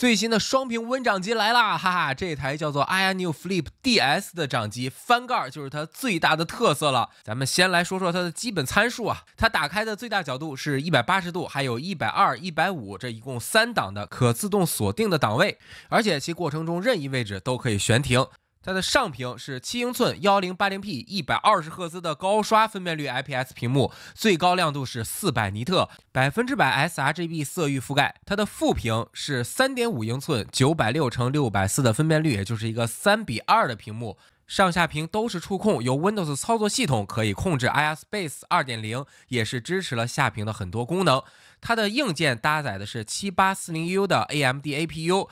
最新的双屏温掌机来啦，哈哈！这台叫做 iNew Flip DS 的掌机，翻盖就是它最大的特色了。咱们先来说说它的基本参数啊，它打开的最大角度是180度，还有一百二、一百五，这一共三档的可自动锁定的档位，而且其过程中任意位置都可以悬停。它的上屏是七英寸幺零八零 P 一百二十赫兹的高刷分辨率 IPS 屏幕，最高亮度是四百尼特，百分之百 sRGB 色域覆盖。它的副屏是三点五英寸九百六乘六百四的分辨率，也就是一个三比二的屏幕，上下屏都是触控，由 Windows 操作系统可以控制。i Space 二点零也是支持了下屏的很多功能。它的硬件搭载的是七八四零 U 的 AMD APU。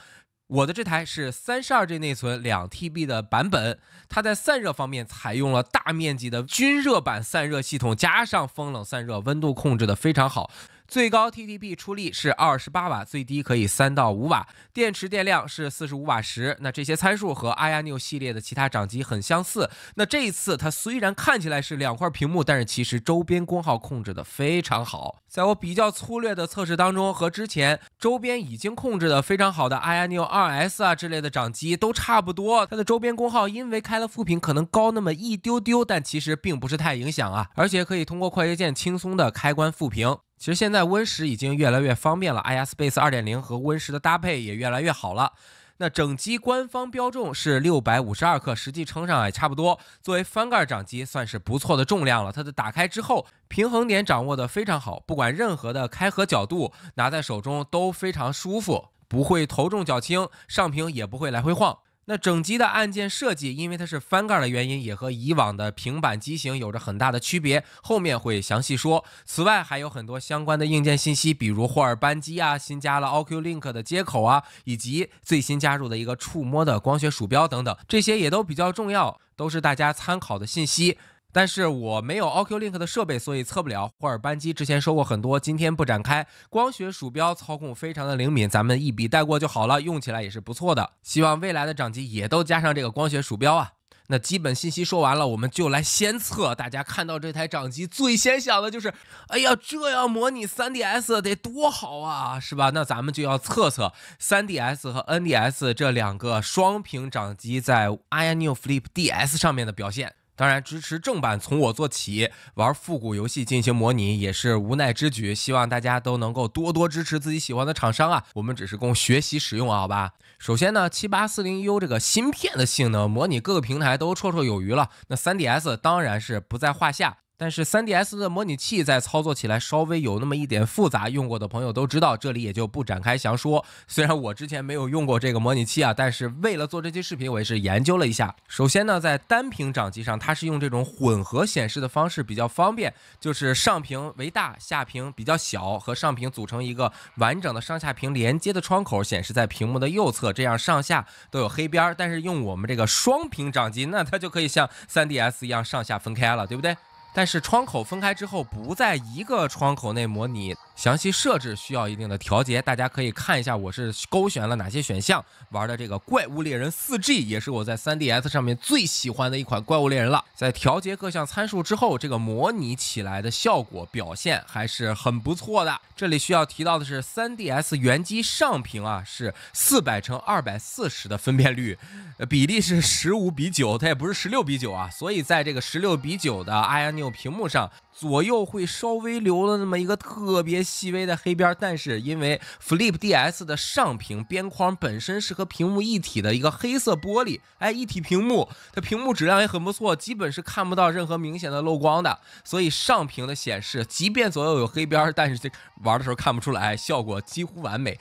我的这台是三十二 G 内存、两 T B 的版本，它在散热方面采用了大面积的均热板散热系统，加上风冷散热，温度控制的非常好。最高 TDP 出力是二十八瓦，最低可以三到五瓦。电池电量是四十五瓦时。那这些参数和 i a n i w 系列的其他掌机很相似。那这一次它虽然看起来是两块屏幕，但是其实周边功耗控制的非常好。在我比较粗略的测试当中，和之前周边已经控制的非常好的 i a n i w 2S 啊之类的掌机都差不多。它的周边功耗因为开了副屏，可能高那么一丢丢，但其实并不是太影响啊。而且可以通过快捷键轻松的开关副屏。其实现在 Win 十已经越来越方便了 i s base 二点零和 Win 十的搭配也越来越好了。那整机官方标重是六百五十二克，实际称上也差不多。作为翻盖掌机，算是不错的重量了。它的打开之后，平衡点掌握的非常好，不管任何的开合角度，拿在手中都非常舒服，不会头重脚轻，上屏也不会来回晃。那整机的按键设计，因为它是翻盖的原因，也和以往的平板机型有着很大的区别，后面会详细说。此外，还有很多相关的硬件信息，比如霍尔扳机啊，新加了 o u l i n k 的接口啊，以及最新加入的一个触摸的光学鼠标等等，这些也都比较重要，都是大家参考的信息。但是我没有 OQ Link 的设备，所以测不了。霍尔扳机之前说过很多，今天不展开。光学鼠标操控非常的灵敏，咱们一笔带过就好了，用起来也是不错的。希望未来的掌机也都加上这个光学鼠标啊。那基本信息说完了，我们就来先测。大家看到这台掌机，最先想的就是，哎呀，这样模拟 3DS 得多好啊，是吧？那咱们就要测测 3DS 和 NDS 这两个双屏掌机在 iNew Flip DS 上面的表现。当然，支持正版从我做起，玩复古游戏进行模拟也是无奈之举。希望大家都能够多多支持自己喜欢的厂商啊！我们只是供学习使用，好吧？首先呢，七八四零 U 这个芯片的性能，模拟各个平台都绰绰有余了。那三 DS 当然是不在话下。但是三 DS 的模拟器在操作起来稍微有那么一点复杂，用过的朋友都知道，这里也就不展开详说。虽然我之前没有用过这个模拟器啊，但是为了做这期视频，我也是研究了一下。首先呢，在单屏掌机上，它是用这种混合显示的方式比较方便，就是上屏为大，下屏比较小，和上屏组成一个完整的上下屏连接的窗口显示在屏幕的右侧，这样上下都有黑边。但是用我们这个双屏掌机，那它就可以像三 DS 一样上下分开了，对不对？但是窗口分开之后，不在一个窗口内模拟。详细设置需要一定的调节，大家可以看一下我是勾选了哪些选项玩的这个怪物猎人 4G，也是我在 3DS 上面最喜欢的一款怪物猎人了。在调节各项参数之后，这个模拟起来的效果表现还是很不错的。这里需要提到的是，3DS 原机上屏啊是四百乘二百四十的分辨率，呃比例是十五比九，它也不是十六比九啊，所以在这个十六比九的 iO 屏幕上。左右会稍微留了那么一个特别细微的黑边，但是因为 Flip DS 的上屏边框本身是和屏幕一体的一个黑色玻璃，哎，一体屏幕，它屏幕质量也很不错，基本是看不到任何明显的漏光的，所以上屏的显示，即便左右有黑边，但是这玩的时候看不出来，效果几乎完美。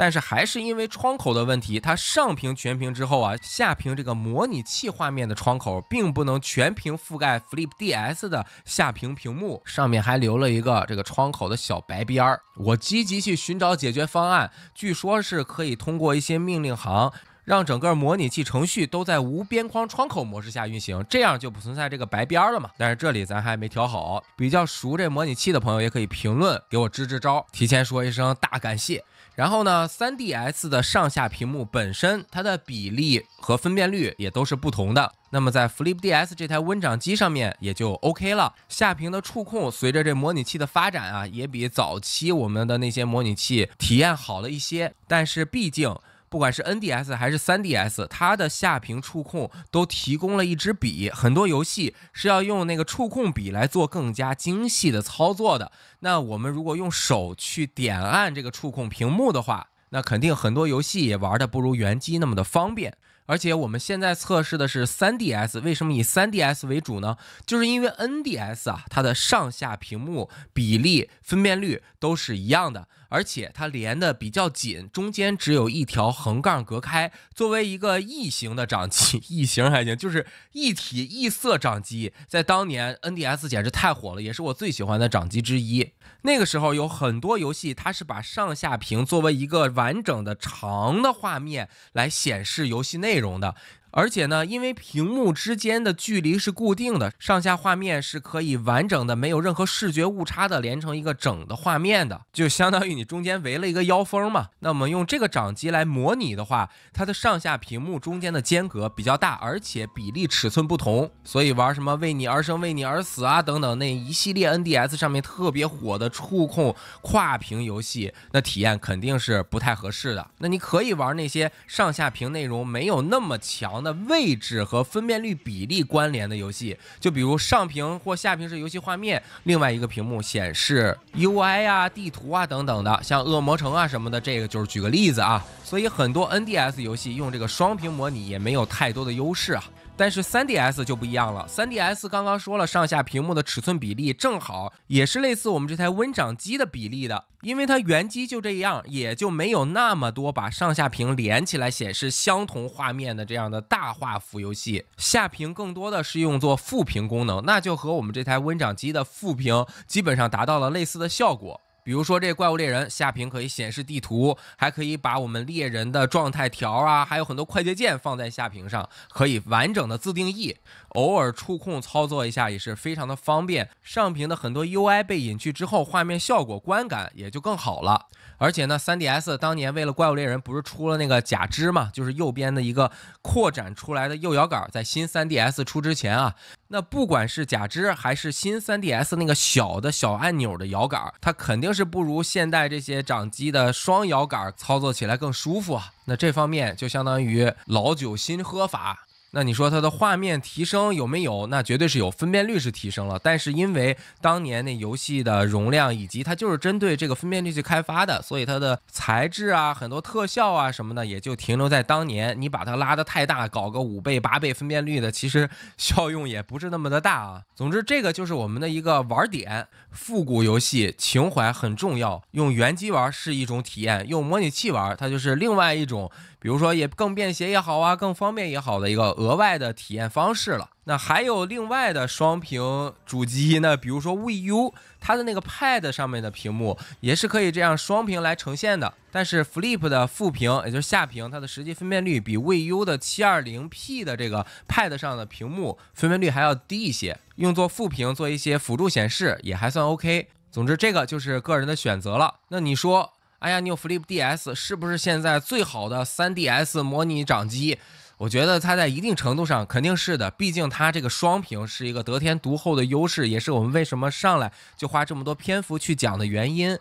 但是还是因为窗口的问题，它上屏全屏之后啊，下屏这个模拟器画面的窗口并不能全屏覆盖 Flip DS 的下屏屏幕，上面还留了一个这个窗口的小白边儿。我积极去寻找解决方案，据说是可以通过一些命令行让整个模拟器程序都在无边框窗口模式下运行，这样就不存在这个白边了嘛。但是这里咱还没调好，比较熟这模拟器的朋友也可以评论给我支支招，提前说一声大感谢。然后呢，3DS 的上下屏幕本身它的比例和分辨率也都是不同的，那么在 Flip DS 这台温掌机上面也就 OK 了。下屏的触控随着这模拟器的发展啊，也比早期我们的那些模拟器体验好了一些，但是毕竟。不管是 NDS 还是 3DS，它的下屏触控都提供了一支笔。很多游戏是要用那个触控笔来做更加精细的操作的。那我们如果用手去点按这个触控屏幕的话，那肯定很多游戏也玩的不如原机那么的方便。而且我们现在测试的是 3DS，为什么以 3DS 为主呢？就是因为 NDS 啊，它的上下屏幕比例、分辨率都是一样的。而且它连的比较紧，中间只有一条横杠隔开。作为一个异形的掌机，异形还行，就是一体异色掌机，在当年 NDS 简直太火了，也是我最喜欢的掌机之一。那个时候有很多游戏，它是把上下屏作为一个完整的长的画面来显示游戏内容的。而且呢，因为屏幕之间的距离是固定的，上下画面是可以完整的、没有任何视觉误差的连成一个整的画面的，就相当于你中间围了一个腰封嘛。那我们用这个掌机来模拟的话，它的上下屏幕中间的间隔比较大，而且比例尺寸不同，所以玩什么“为你而生，为你而死”啊等等那一系列 NDS 上面特别火的触控跨屏游戏，那体验肯定是不太合适的。那你可以玩那些上下屏内容没有那么强。的位置和分辨率比例关联的游戏，就比如上屏或下屏是游戏画面，另外一个屏幕显示 UI 啊、地图啊等等的，像《恶魔城》啊什么的，这个就是举个例子啊。所以很多 NDS 游戏用这个双屏模拟也没有太多的优势啊。但是 3DS 就不一样了，3DS 刚刚说了上下屏幕的尺寸比例正好，也是类似我们这台温掌机的比例的，因为它原机就这样，也就没有那么多把上下屏连起来显示相同画面的这样的大画幅游戏，下屏更多的是用作副屏功能，那就和我们这台温掌机的副屏基本上达到了类似的效果。比如说这怪物猎人下屏可以显示地图，还可以把我们猎人的状态条啊，还有很多快捷键放在下屏上，可以完整的自定义。偶尔触控操作一下也是非常的方便。上屏的很多 UI 被隐去之后，画面效果观感也就更好了。而且呢，3DS 当年为了怪物猎人不是出了那个假肢嘛，就是右边的一个扩展出来的右摇杆。在新 3DS 出之前啊。那不管是假肢还是新 3DS 那个小的小按钮的摇杆，它肯定是不如现代这些掌机的双摇杆操作起来更舒服。啊。那这方面就相当于老酒新喝法。那你说它的画面提升有没有？那绝对是有分辨率是提升了，但是因为当年那游戏的容量以及它就是针对这个分辨率去开发的，所以它的材质啊、很多特效啊什么的也就停留在当年。你把它拉得太大，搞个五倍、八倍分辨率的，其实 效用也不是那么的大啊。总之，这个就是我们的一个玩点。复古游戏情怀很重要，用原机玩是一种体验，用模拟器玩它就是另外一种，比如说也更便携也好啊，更方便也好的一个。额外的体验方式了。那还有另外的双屏主机呢？比如说 v U，它的那个 Pad 上面的屏幕也是可以这样双屏来呈现的。但是 Flip 的副屏，也就是下屏，它的实际分辨率比 v U 的七二零 P 的这个 Pad 上的屏幕分辨率还要低一些。用作副屏做一些辅助显示也还算 OK。总之，这个就是个人的选择了。那你说，哎呀，你有 Flip DS 是不是现在最好的三 D S 模拟掌机？我觉得它在一定程度上肯定是的，毕竟它这个双屏是一个得天独厚的优势，也是我们为什么上来就花这么多篇幅去讲的原因。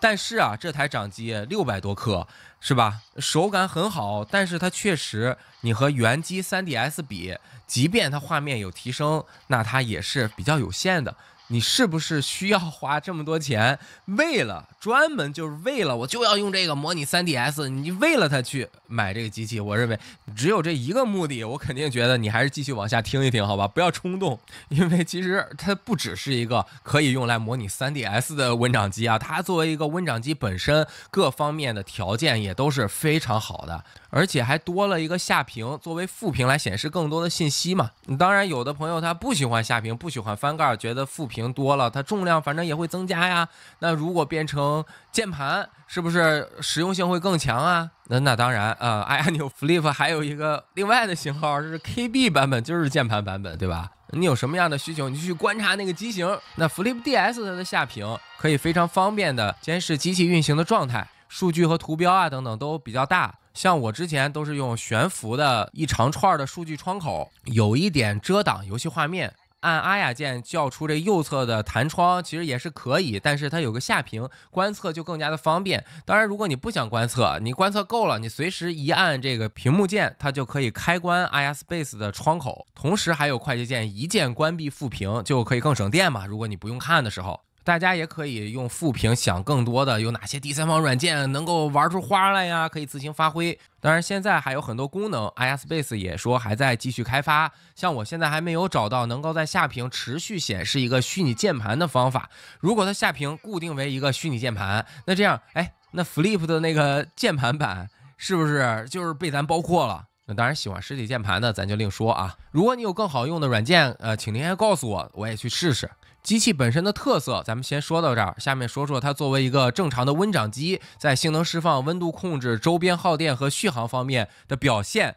但是啊，这台掌机六百多克，是吧？手感很好，但是它确实，你和原机 3DS 比，即便它画面有提升，那它也是比较有限的。你是不是需要花这么多钱，为了专门就是为了我就要用这个模拟 3DS？你为了它去买这个机器，我认为只有这一个目的，我肯定觉得你还是继续往下听一听好吧，不要冲动，因为其实它不只是一个可以用来模拟 3DS 的温掌机啊，它作为一个温掌机本身各方面的条件也都是非常好的，而且还多了一个下屏作为副屏来显示更多的信息嘛。当然有的朋友他不喜欢下屏，不喜欢翻盖，觉得副屏。屏多了，它重量反正也会增加呀。那如果变成键盘，是不是实用性会更强啊？那那当然啊。哎呀，你有 Flip 还有一个另外的型号是 KB 版本，就是键盘版本，对吧？你有什么样的需求，你就去观察那个机型。那 Flip DS 它的下屏可以非常方便的监视机器运行的状态，数据和图标啊等等都比较大。像我之前都是用悬浮的一长串的数据窗口，有一点遮挡游戏画面。按阿雅键叫出这右侧的弹窗，其实也是可以，但是它有个下屏观测就更加的方便。当然，如果你不想观测，你观测够了，你随时一按这个屏幕键，它就可以开关阿雅 space 的窗口，同时还有快捷键一键关闭副屏，就可以更省电嘛。如果你不用看的时候。大家也可以用副屏想更多的有哪些第三方软件能够玩出花来呀？可以自行发挥。当然，现在还有很多功能 i s Base 也说还在继续开发。像我现在还没有找到能够在下屏持续显示一个虚拟键盘的方法。如果它下屏固定为一个虚拟键盘，那这样，哎，那 Flip 的那个键盘版是不是就是被咱包括了？那当然，喜欢实体键盘的咱就另说啊。如果你有更好用的软件，呃，请您言告诉我，我也去试试。机器本身的特色，咱们先说到这儿。下面说说它作为一个正常的温涨机，在性能释放、温度控制、周边耗电和续航方面的表现。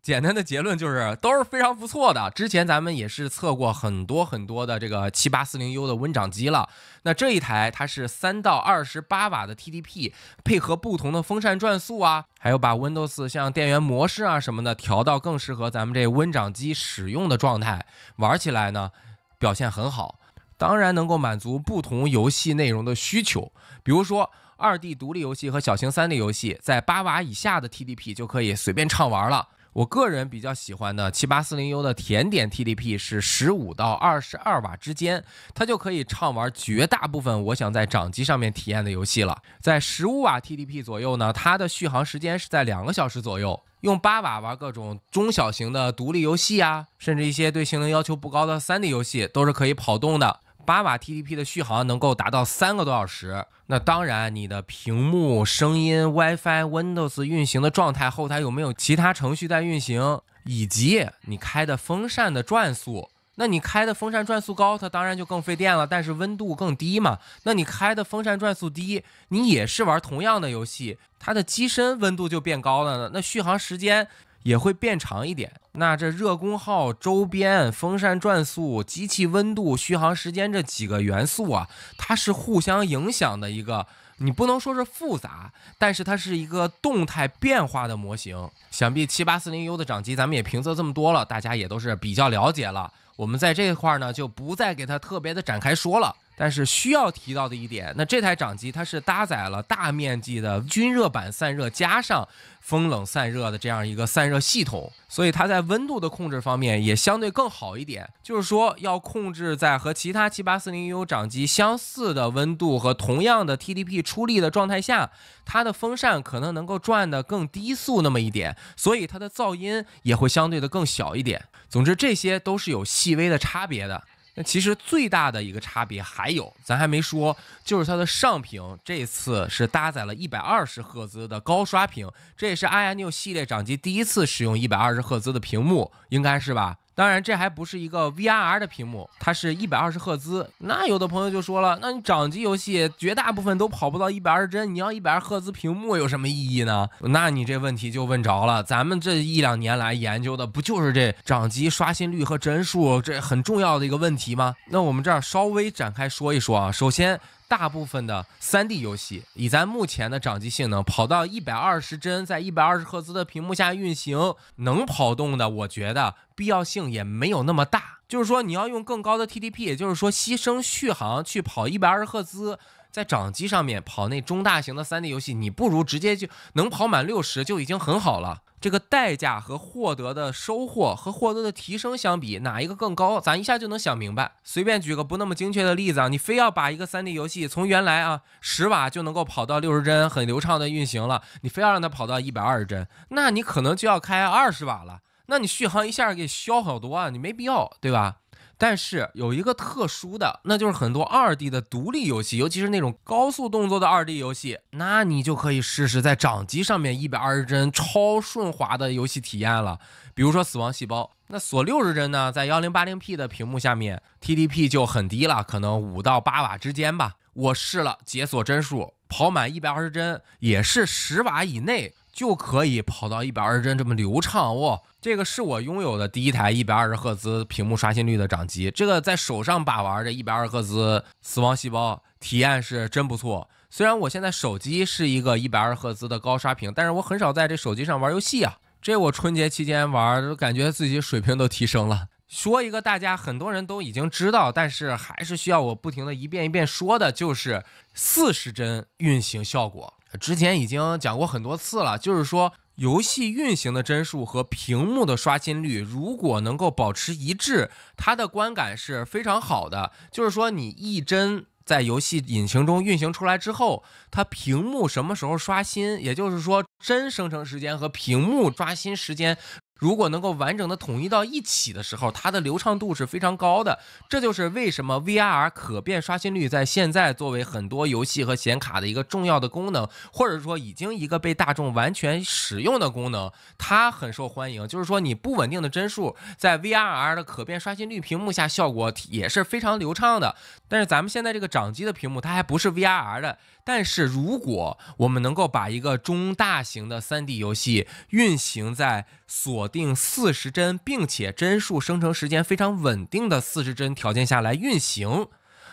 简单的结论就是，都是非常不错的。之前咱们也是测过很多很多的这个七八四零 U 的温涨机了。那这一台它是三到二十八瓦的 TDP，配合不同的风扇转速啊，还有把 Windows 像电源模式啊什么的调到更适合咱们这温涨机使用的状态，玩起来呢表现很好。当然能够满足不同游戏内容的需求，比如说二 D 独立游戏和小型三 D 游戏，在八瓦以下的 TDP 就可以随便畅玩了。我个人比较喜欢的七八四零 U 的甜点 TDP 是十五到二十二瓦之间，它就可以畅玩绝大部分我想在掌机上面体验的游戏了。在十五瓦 TDP 左右呢，它的续航时间是在两个小时左右。用八瓦玩各种中小型的独立游戏啊，甚至一些对性能要求不高的三 D 游戏都是可以跑动的。八瓦 TDP 的续航能够达到三个多小时。那当然，你的屏幕、声音、WiFi、Windows 运行的状态，后台有没有其他程序在运行，以及你开的风扇的转速。那你开的风扇转速高，它当然就更费电了，但是温度更低嘛。那你开的风扇转速低，你也是玩同样的游戏，它的机身温度就变高了，那续航时间也会变长一点。那这热功耗、周边风扇转速、机器温度、续航时间这几个元素啊，它是互相影响的一个，你不能说是复杂，但是它是一个动态变化的模型。想必七八四零 U 的掌机咱们也评测这么多了，大家也都是比较了解了。我们在这块儿呢，就不再给他特别的展开说了。但是需要提到的一点，那这台掌机它是搭载了大面积的均热板散热，加上风冷散热的这样一个散热系统，所以它在温度的控制方面也相对更好一点。就是说，要控制在和其他七八四零 U 掌机相似的温度和同样的 TDP 出力的状态下，它的风扇可能能够转的更低速那么一点，所以它的噪音也会相对的更小一点。总之，这些都是有细微的差别的。那其实最大的一个差别还有咱还没说，就是它的上屏这次是搭载了120赫兹的高刷屏，这也是 i n o o 系列掌机第一次使用一百二十赫兹的屏幕，应该是吧？当然，这还不是一个 VRR 的屏幕，它是一百二十赫兹。那有的朋友就说了，那你掌机游戏绝大部分都跑不到一百二十帧，你要一百二十赫兹屏幕有什么意义呢？那你这问题就问着了。咱们这一两年来研究的不就是这掌机刷新率和帧数这很重要的一个问题吗？那我们这儿稍微展开说一说啊，首先。大部分的三 D 游戏，以咱目前的掌机性能，跑到一百二十帧，在一百二十赫兹的屏幕下运行，能跑动的，我觉得必要性也没有那么大。就是说，你要用更高的 TDP，也就是说，牺牲续航去跑一百二十赫兹。在掌机上面跑那中大型的 3D 游戏，你不如直接就能跑满六十就已经很好了。这个代价和获得的收获和获得的提升相比，哪一个更高？咱一下就能想明白。随便举个不那么精确的例子啊，你非要把一个 3D 游戏从原来啊十瓦就能够跑到六十帧很流畅的运行了，你非要让它跑到一百二十帧，那你可能就要开二十瓦了。那你续航一下给消好多啊，你没必要，对吧？但是有一个特殊的，那就是很多二 D 的独立游戏，尤其是那种高速动作的二 D 游戏，那你就可以试试在掌机上面一百二十帧超顺滑的游戏体验了。比如说《死亡细胞》，那锁六十帧呢，在幺零八零 P 的屏幕下面，TDP 就很低了，可能五到八瓦之间吧。我试了解锁帧数，跑满一百二十帧也是十瓦以内。就可以跑到一百二十帧这么流畅哇！这个是我拥有的第一台一百二十赫兹屏幕刷新率的掌机，这个在手上把玩着一百二十赫兹死亡细胞体验是真不错。虽然我现在手机是一个一百二十赫兹的高刷屏，但是我很少在这手机上玩游戏啊。这我春节期间玩，感觉自己水平都提升了。说一个大家很多人都已经知道，但是还是需要我不停的一遍一遍说的，就是四十帧运行效果。之前已经讲过很多次了，就是说游戏运行的帧数和屏幕的刷新率如果能够保持一致，它的观感是非常好的。就是说你一帧在游戏引擎中运行出来之后，它屏幕什么时候刷新，也就是说帧生成时间和屏幕刷新时间。如果能够完整的统一到一起的时候，它的流畅度是非常高的。这就是为什么 VRR 可变刷新率在现在作为很多游戏和显卡的一个重要的功能，或者说已经一个被大众完全使用的功能，它很受欢迎。就是说你不稳定的帧数在 VRR 的可变刷新率屏幕下效果也是非常流畅的。但是咱们现在这个掌机的屏幕它还不是 VRR 的。但是如果我们能够把一个中大型的 3D 游戏运行在所定四十帧，并且帧数生成时间非常稳定的四十帧条件下来运行，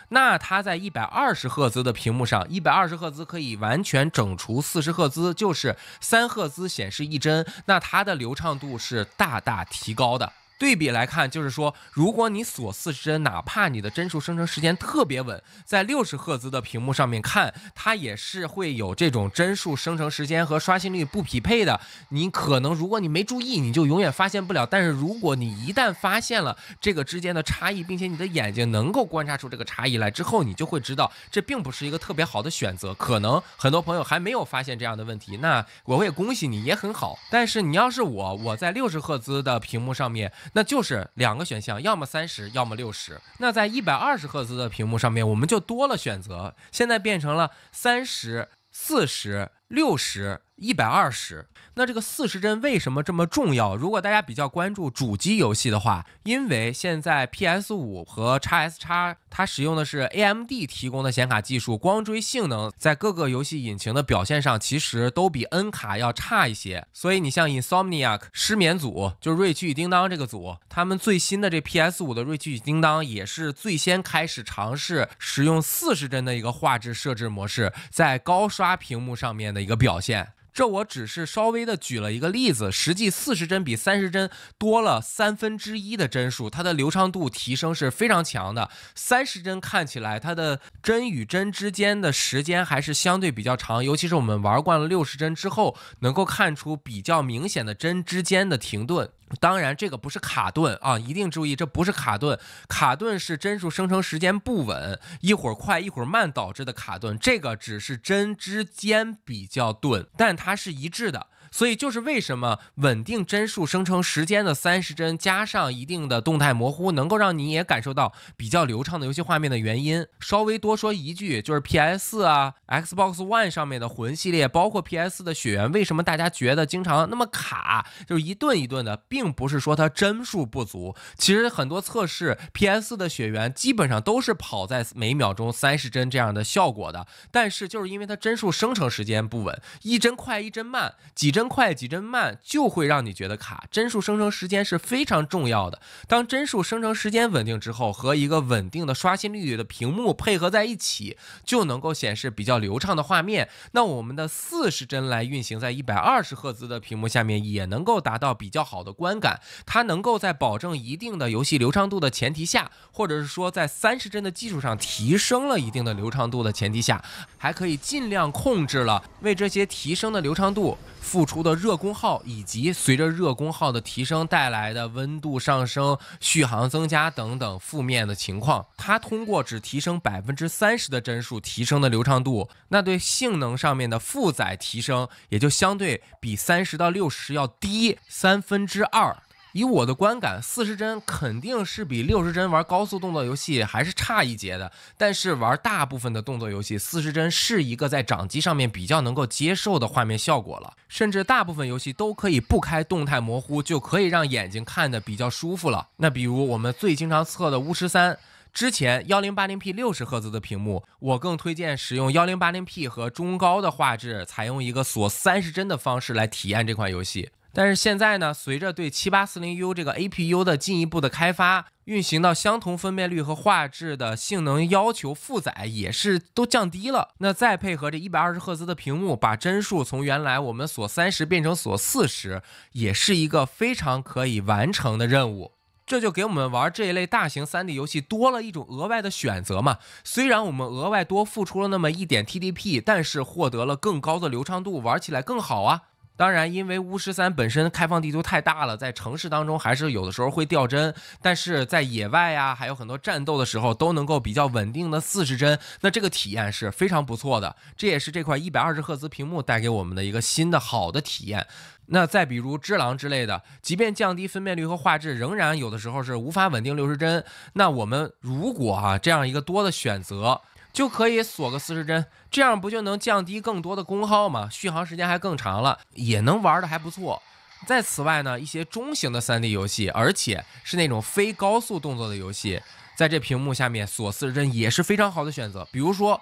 那它在一百二十赫兹的屏幕上，一百二十赫兹可以完全整除四十赫兹，就是三赫兹显示一帧，那它的流畅度是大大提高的。对比来看，就是说，如果你锁四十帧，哪怕你的帧数生成时间特别稳，在六十赫兹的屏幕上面看，它也是会有这种帧数生成时间和刷新率不匹配的。你可能如果你没注意，你就永远发现不了。但是如果你一旦发现了这个之间的差异，并且你的眼睛能够观察出这个差异来之后，你就会知道这并不是一个特别好的选择。可能很多朋友还没有发现这样的问题，那我也恭喜你也很好。但是你要是我，我在六十赫兹的屏幕上面。那就是两个选项，要么三十，要么六十。那在一百二十赫兹的屏幕上面，我们就多了选择，现在变成了三十四十。六十一百二十，那这个四十帧为什么这么重要？如果大家比较关注主机游戏的话，因为现在 PS 五和叉 S 叉它使用的是 AMD 提供的显卡技术，光追性能在各个游戏引擎的表现上其实都比 N 卡要差一些。所以你像 Insomniac 失眠组，就是《瑞奇与叮当》这个组，他们最新的这 PS 五的《瑞奇与叮当》也是最先开始尝试使用四十帧的一个画质设置模式，在高刷屏幕上面的。一个表现。这我只是稍微的举了一个例子，实际四十帧比三十帧多了三分之一的帧数，它的流畅度提升是非常强的。三十帧看起来它的帧与帧之间的时间还是相对比较长，尤其是我们玩惯了六十帧之后，能够看出比较明显的帧之间的停顿。当然，这个不是卡顿啊，一定注意，这不是卡顿，卡顿是帧数生成时间不稳，一会儿快一会儿慢导致的卡顿，这个只是帧之间比较钝，但。它是一致的。所以就是为什么稳定帧数生成时间的三十帧加上一定的动态模糊，能够让你也感受到比较流畅的游戏画面的原因。稍微多说一句，就是 P S 啊，Xbox One 上面的魂系列，包括 P S 的血缘，为什么大家觉得经常那么卡，就是一顿一顿的，并不是说它帧数不足。其实很多测试 P S 的血缘基本上都是跑在每秒钟三十帧这样的效果的，但是就是因为它帧数生成时间不稳，一帧快一帧慢，几帧。快几帧慢就会让你觉得卡，帧数生成时间是非常重要的。当帧数生成时间稳定之后，和一个稳定的刷新率的屏幕配合在一起，就能够显示比较流畅的画面。那我们的四十帧来运行在一百二十赫兹的屏幕下面，也能够达到比较好的观感。它能够在保证一定的游戏流畅度的前提下，或者是说在三十帧的基础上提升了一定的流畅度的前提下，还可以尽量控制了为这些提升的流畅度付出。出的热功耗，以及随着热功耗的提升带来的温度上升、续航增加等等负面的情况，它通过只提升百分之三十的帧数提升的流畅度，那对性能上面的负载提升也就相对比三十到六十要低三分之二。以我的观感，四十帧肯定是比六十帧玩高速动作游戏还是差一截的。但是玩大部分的动作游戏，四十帧是一个在掌机上面比较能够接受的画面效果了，甚至大部分游戏都可以不开动态模糊就可以让眼睛看的比较舒服了。那比如我们最经常测的《巫师三》，之前幺零八零 P 六十赫兹的屏幕，我更推荐使用幺零八零 P 和中高的画质，采用一个锁三十帧的方式来体验这款游戏。但是现在呢，随着对七八四零 U 这个 A P U 的进一步的开发，运行到相同分辨率和画质的性能要求，负载也是都降低了。那再配合这一百二十赫兹的屏幕，把帧数从原来我们锁三十变成锁四十，也是一个非常可以完成的任务。这就给我们玩这一类大型三 D 游戏多了一种额外的选择嘛。虽然我们额外多付出了那么一点 T D P，但是获得了更高的流畅度，玩起来更好啊。当然，因为巫师三本身开放地图太大了，在城市当中还是有的时候会掉帧，但是在野外呀，还有很多战斗的时候都能够比较稳定的四十帧，那这个体验是非常不错的。这也是这块一百二十赫兹屏幕带给我们的一个新的好的体验。那再比如《只狼》之类的，即便降低分辨率和画质，仍然有的时候是无法稳定六十帧。那我们如果啊，这样一个多的选择。就可以锁个四十帧，这样不就能降低更多的功耗吗？续航时间还更长了，也能玩的还不错。在此外呢，一些中型的三 D 游戏，而且是那种非高速动作的游戏，在这屏幕下面锁四十帧也是非常好的选择。比如说，《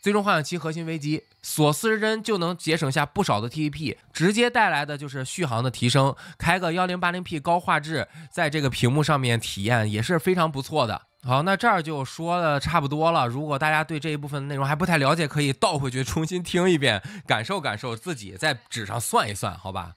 最终幻想七：核心危机》锁四十帧就能节省下不少的 TDP，直接带来的就是续航的提升。开个幺零八零 P 高画质，在这个屏幕上面体验也是非常不错的。好，那这儿就说的差不多了。如果大家对这一部分内容还不太了解，可以倒回去重新听一遍，感受感受，自己在纸上算一算，好吧。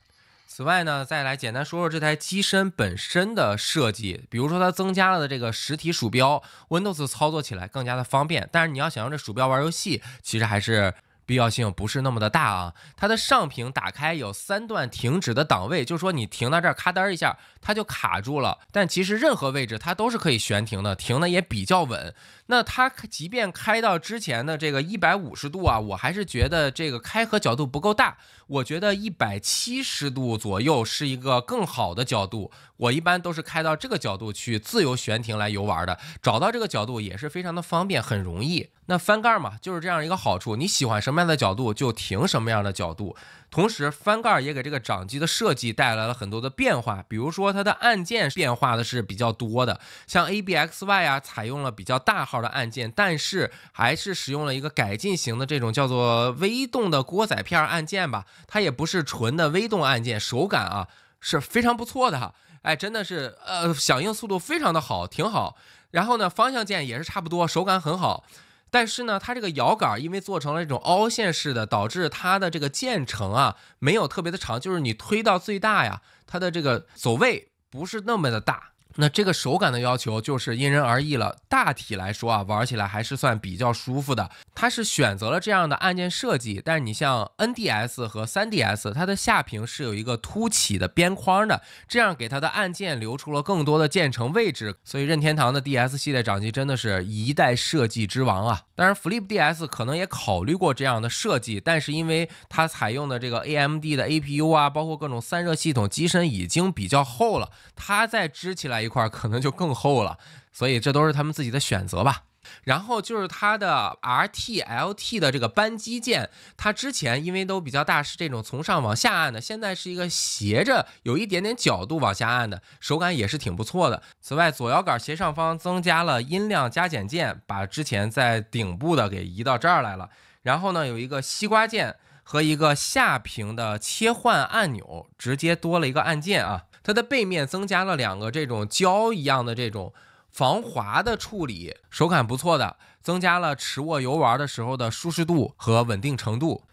此外呢，再来简单说说这台机身本身的设计，比如说它增加了的这个实体鼠标，Windows 操作起来更加的方便。但是你要想用这鼠标玩游戏，其实还是。必要性不是那么的大啊，它的上屏打开有三段停止的档位，就是说你停到这儿咔嗒一下，它就卡住了。但其实任何位置它都是可以悬停的，停的也比较稳。那它即便开到之前的这个一百五十度啊，我还是觉得这个开合角度不够大。我觉得一百七十度左右是一个更好的角度。我一般都是开到这个角度去自由悬停来游玩的。找到这个角度也是非常的方便，很容易。那翻盖嘛，就是这样一个好处。你喜欢什么样的角度就停什么样的角度。同时，翻盖也给这个掌机的设计带来了很多的变化。比如说，它的按键变化的是比较多的，像 A B X Y 啊，采用了比较大号的按键，但是还是使用了一个改进型的这种叫做微动的锅仔片按键吧。它也不是纯的微动按键，手感啊是非常不错的。哈，哎，真的是呃，响应速度非常的好，挺好。然后呢，方向键也是差不多，手感很好。但是呢，它这个摇杆因为做成了这种凹陷式的，导致它的这个建成啊没有特别的长，就是你推到最大呀，它的这个走位不是那么的大。那这个手感的要求就是因人而异了。大体来说啊，玩起来还是算比较舒服的。它是选择了这样的按键设计，但你像 NDS 和 3DS，它的下屏是有一个凸起的边框的，这样给它的按键留出了更多的键程位置。所以任天堂的 DS 系列掌机真的是一代设计之王啊。当然，Flip DS 可能也考虑过这样的设计，但是因为它采用的这个 AMD 的 APU 啊，包括各种散热系统，机身已经比较厚了，它在支起来。一块儿可能就更厚了，所以这都是他们自己的选择吧。然后就是它的 RTLT 的这个扳机键，它之前因为都比较大，是这种从上往下按的，现在是一个斜着有一点点角度往下按的手感也是挺不错的。此外，左摇杆斜上方增加了音量加减键，把之前在顶部的给移到这儿来了。然后呢，有一个西瓜键和一个下屏的切换按钮，直接多了一个按键啊。它的背面增加了两个这种胶一样的这种防滑的处理，手感不错的，增加了持握游玩的时候的舒适度和稳定程度。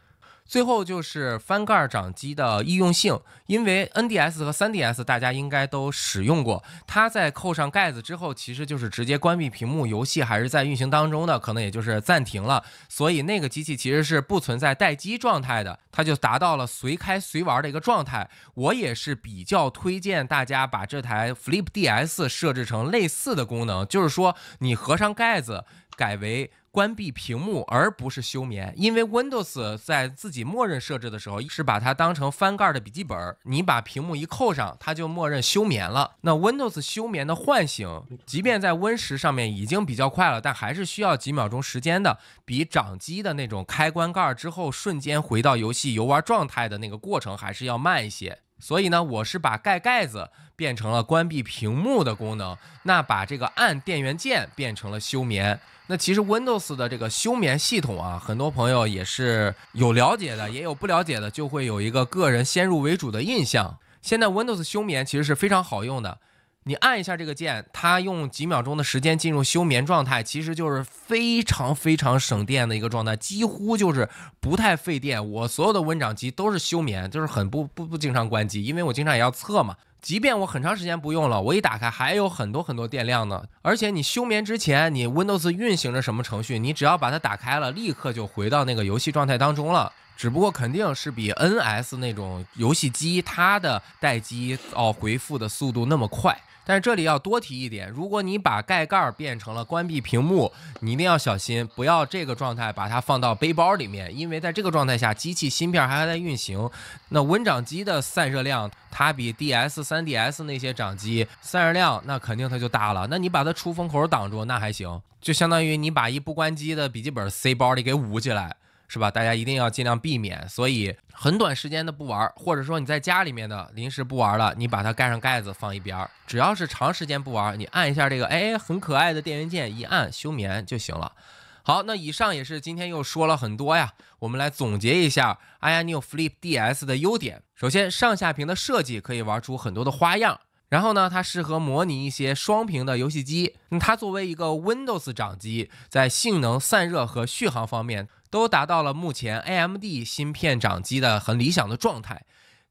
最后就是翻盖掌机的易用性，因为 NDS 和 3DS 大家应该都使用过，它在扣上盖子之后，其实就是直接关闭屏幕，游戏还是在运行当中的，可能也就是暂停了，所以那个机器其实是不存在待机状态的，它就达到了随开随玩的一个状态。我也是比较推荐大家把这台 Flip DS 设置成类似的功能，就是说你合上盖子，改为。关闭屏幕而不是休眠，因为 Windows 在自己默认设置的时候是把它当成翻盖的笔记本，你把屏幕一扣上，它就默认休眠了。那 Windows 休眠的唤醒，即便在 Win 十上面已经比较快了，但还是需要几秒钟时间的，比掌机的那种开关盖之后瞬间回到游戏游玩状态的那个过程还是要慢一些。所以呢，我是把盖盖子变成了关闭屏幕的功能，那把这个按电源键变成了休眠。那其实 Windows 的这个休眠系统啊，很多朋友也是有了解的，也有不了解的，就会有一个个人先入为主的印象。现在 Windows 休眠其实是非常好用的，你按一下这个键，它用几秒钟的时间进入休眠状态，其实就是非常非常省电的一个状态，几乎就是不太费电。我所有的温掌机都是休眠，就是很不不不经常关机，因为我经常也要测嘛。即便我很长时间不用了，我一打开还有很多很多电量呢。而且你休眠之前，你 Windows 运行着什么程序，你只要把它打开了，立刻就回到那个游戏状态当中了。只不过肯定是比 NS 那种游戏机它的待机哦回复的速度那么快。但是这里要多提一点，如果你把盖盖儿变成了关闭屏幕，你一定要小心，不要这个状态把它放到背包里面，因为在这个状态下，机器芯片还还在运行。那温掌机的散热量，它比 D S 三 D S 那些掌机散热量，那肯定它就大了。那你把它出风口挡住，那还行，就相当于你把一不关机的笔记本塞包里给捂起来。是吧？大家一定要尽量避免。所以很短时间的不玩，或者说你在家里面的临时不玩了，你把它盖上盖子放一边儿。只要是长时间不玩，你按一下这个，哎，很可爱的电源键，一按休眠就行了。好，那以上也是今天又说了很多呀。我们来总结一下，i ian n e w flip D S 的优点。首先，上下屏的设计可以玩出很多的花样。然后呢，它适合模拟一些双屏的游戏机。那它作为一个 Windows 掌机，在性能、散热和续航方面都达到了目前 AMD 芯片掌机的很理想的状态。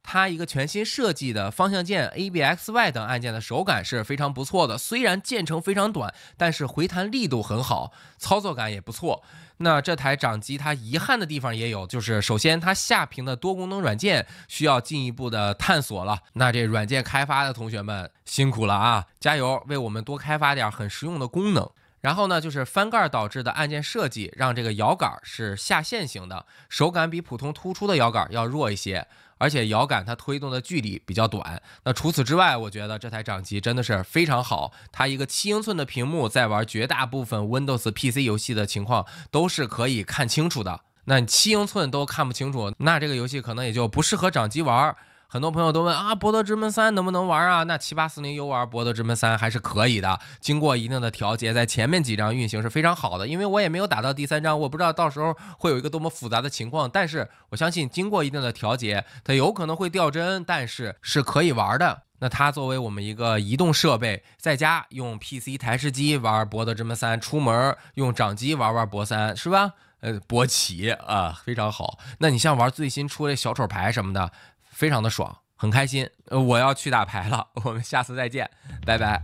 它一个全新设计的方向键 A、B、X、Y 等按键的手感是非常不错的，虽然键程非常短，但是回弹力度很好，操作感也不错。那这台掌机它遗憾的地方也有，就是首先它下屏的多功能软件需要进一步的探索了。那这软件开发的同学们辛苦了啊，加油，为我们多开发点很实用的功能。然后呢，就是翻盖导致的按键设计，让这个摇杆是下线型的，手感比普通突出的摇杆要弱一些。而且摇感它推动的距离比较短。那除此之外，我觉得这台掌机真的是非常好。它一个七英寸的屏幕，在玩绝大部分 Windows PC 游戏的情况都是可以看清楚的。那七英寸都看不清楚，那这个游戏可能也就不适合掌机玩。很多朋友都问啊，《博德之门三》能不能玩啊？那七八四零游玩《博德之门三》还是可以的。经过一定的调节，在前面几张运行是非常好的，因为我也没有打到第三张，我不知道到时候会有一个多么复杂的情况。但是我相信，经过一定的调节，它有可能会掉帧，但是是可以玩的。那它作为我们一个移动设备，在家用 PC 台式机玩《博德之门三》，出门用掌机玩玩《博三》，是吧？呃，博起啊，非常好。那你像玩最新出的小丑牌什么的。非常的爽，很开心，呃，我要去打牌了，我们下次再见，拜拜。